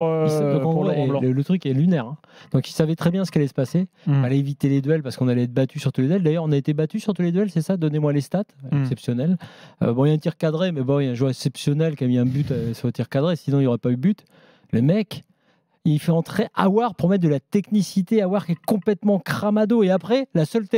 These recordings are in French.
Euh, le, truc est lunaire. Hein. Donc il savait très bien ce allait se passer. il hmm. allait éviter les duels parce qu'on allait être battu sur tous les duels. D'ailleurs, on a été battu sur tous les duels, c'est ça Donnez-moi les stats. Hmm. Exceptionnel. Euh, bon, il y a un tir cadré, mais bon, il y a un joueur exceptionnel qui a mis un but euh, sur le tir cadré. Sinon, il n'y aurait pas eu but. Le mec, il fait entrer Awar pour mettre de la technicité. Awar qui est complètement cramado. Et après, la seule,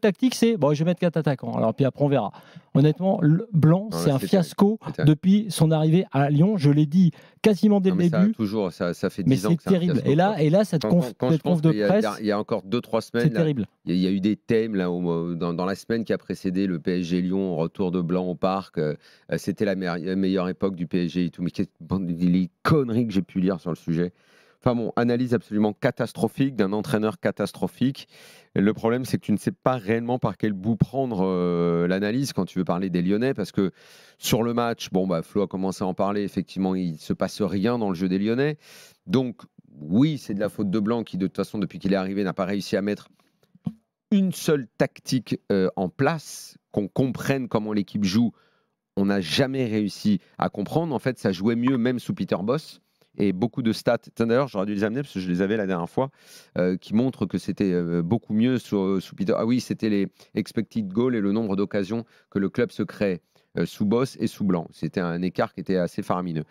tactique, c'est bon, je vais mettre 4 attaquants. Alors, puis après, on verra. Honnêtement, Blanc, c'est un fiasco depuis son arrivée à Lyon. Je l'ai dit, quasiment dès le début. Ça, toujours, ça, ça fait 10 mais c'est terrible. Et là, et là, cette conf, de presse. Il y a encore 2-3 semaines. C'est terrible. Il y, a eu des thèmes là, dans, la semaine qui a précédé le PSG Lyon, retour de Blanc au parc. Euh, euh, c'était la, meilleure époque du PSG et tout. Mais quelle conneries que j'ai pu lire sur le sujet. Enfin bon, analyse absolument catastrophique d'un entraîneur catastrophique. Le problème, c'est que tu ne sais pas réellement par quel bout prendre euh, l'analyse quand tu veux parler des Lyonnais, parce que sur le match, bon, bah, Flo a commencé à en parler, effectivement, il ne se passe rien dans le jeu des Lyonnais. Donc, oui, c'est de la faute de Blanc qui, de toute façon, depuis qu'il est arrivé, n'a pas réussi à mettre une seule tactique euh, en place, qu'on comprenne comment l'équipe joue. On n'a jamais réussi à comprendre. En fait, ça jouait mieux même sous Peter Boss et beaucoup de stats. D'ailleurs, j'aurais dû les amener parce que je les avais la dernière fois, euh, qui montrent que c'était euh, beaucoup mieux sous, euh, sous, Peter. Ah oui, c'était les expected goals et le nombre d'occasions que le club se crée sous Boss et sous Blanc. C'était un écart qui était assez faramineux.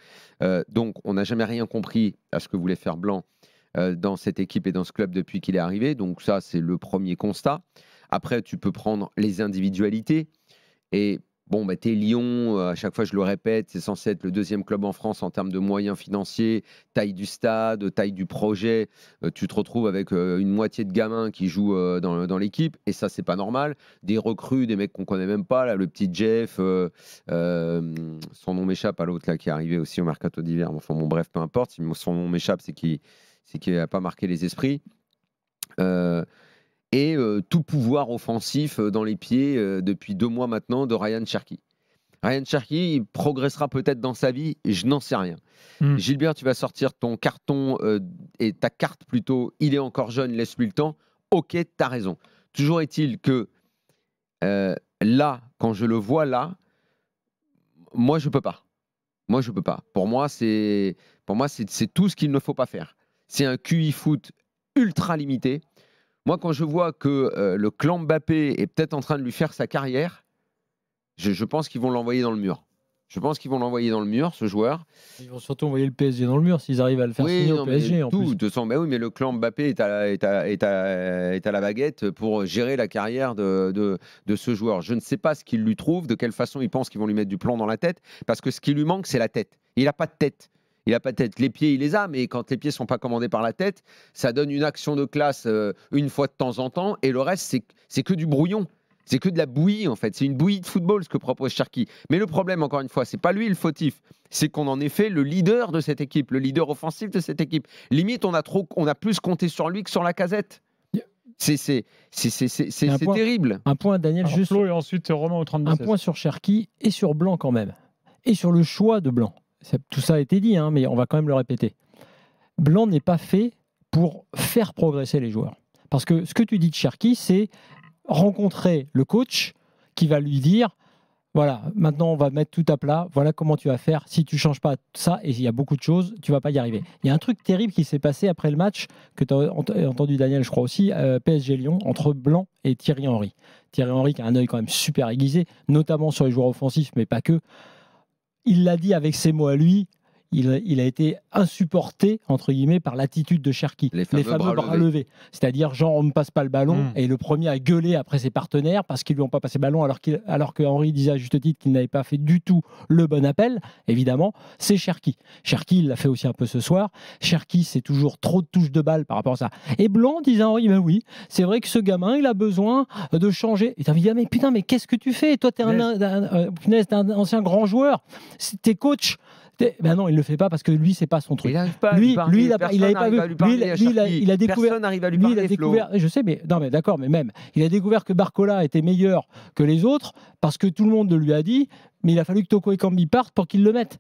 donc, on n'a jamais rien compris à ce que voulait faire Blanc dans cette équipe et dans ce club depuis qu'il est arrivé. Donc, ça, c'est le premier constat. Après, tu peux prendre les individualités. Et Bon, bah, t'es Lyon, euh, à chaque fois je le répète, c'est censé être le deuxième club en France en termes de moyens financiers, taille du stade, taille du projet. Euh, tu te retrouves avec euh, une moitié de gamins qui jouent dans, l'équipe, et ça, c'est pas normal. Des recrues, des mecs qu'on connaît même pas, le petit Jeff, son nom m'échappe à l'autre là qui est arrivé aussi au mercato d'hiver. Enfin, bon, bref, peu importe, son nom m'échappe, c'est qu'il n'a pas marqué les esprits et euh, tout pouvoir offensif euh, dans les pieds euh, depuis deux mois maintenant de Ryan Cherky. Ryan Cherky progressera peut-être dans sa vie, je n'en sais rien. Hmm. Gilbert, tu vas sortir ton carton et ta carte plutôt. Il est encore jeune, laisse-lui le temps. Ok, tu as raison. Toujours est-il que là, quand je le vois là, moi je peux pas. Moi je peux pas. Pour moi, c'est pour moi c'est tout ce qu'il ne faut pas faire. C'est un QI foot ultra limité moi, quand je vois que euh, le clan Mbappé est peut-être en train de lui faire sa carrière, je, pense qu'ils vont l'envoyer dans le mur. Je pense qu'ils vont l'envoyer dans le mur, ce joueur. Ils vont surtout envoyer le PSG dans le mur s'ils arrivent à le faire signer au PSG. En oui, mais le clan Mbappé est à, la, baguette pour gérer la carrière de, ce joueur. Je ne sais pas ce qu'ils lui trouvent, de quelle façon ils pensent qu'ils vont lui mettre du plomb dans la tête, parce que ce qui lui manque, c'est la tête. Il n'a pas de tête. Il a peut-être les pieds, il les a, mais quand les pieds sont pas commandés par la tête, ça donne une action de classe euh, une fois de temps en temps, et le reste, c'est que du brouillon. C'est que de la bouillie, en fait. C'est une bouillie de football, ce que propose Cherki. Mais le problème, encore une fois, c'est pas lui le fautif. C'est qu'on en est fait le leader de cette équipe, le leader offensif de cette équipe. Limite, on a, trop, on a plus compté sur lui que sur la casette. C'est terrible. Un point, Daniel, juste. et ensuite au 32. Un point sur Cherki et sur Blanc quand même. Et sur le choix de Blanc tout ça a été dit, hein, mais on va quand même le répéter. Blanc n'est pas fait pour faire progresser les joueurs. Parce que ce que tu dis de Cherki, c'est rencontrer le coach qui va lui dire voilà, maintenant on va mettre tout à plat, voilà comment tu vas faire. Si tu changes pas ça, et il y a beaucoup de choses, tu vas pas y arriver. Il y a un truc terrible qui s'est passé après le match, que tu as entendu Daniel, je crois aussi, euh, PSG Lyon, entre Blanc et Thierry Henry. Thierry Henry qui a un œil quand même super aiguisé, notamment sur les joueurs offensifs, mais pas que il l'a dit avec ces mots à lui, il, a été insupporté, entre guillemets, par l'attitude de Cherki. Les fameux, bras, C'est-à-dire, genre, on ne passe pas le ballon, hmm. et le premier à gueuler après ses partenaires parce qu'ils lui ont pas passé le ballon, alors, qu'il, que Henri disait à juste titre qu'il n'avait pas fait du tout le bon appel, évidemment, c'est Cherki. Cherki, il l'a fait aussi un peu ce soir. Cherki, c'est toujours trop de touches de balle par rapport à ça. Et Blanc disait Henri, ben oui, c'est vrai que ce gamin, il a besoin de changer. Et t'as dit, mais putain, mais qu'est-ce que tu fais Toi, t'es un, euh, un, ancien grand joueur, t'es coach ben non, il le fait pas parce que lui, c'est pas son truc. Il n'arrive pas lui, à lui il, a, Lui, il, a, découvert. Personne n'arrive à lui parler. Je sais, mais non, mais d'accord, mais même, il a découvert que Barcola était meilleur que les autres parce que tout le monde lui a dit mais il a fallu que Toko et Kambi partent pour qu'ils le mettent.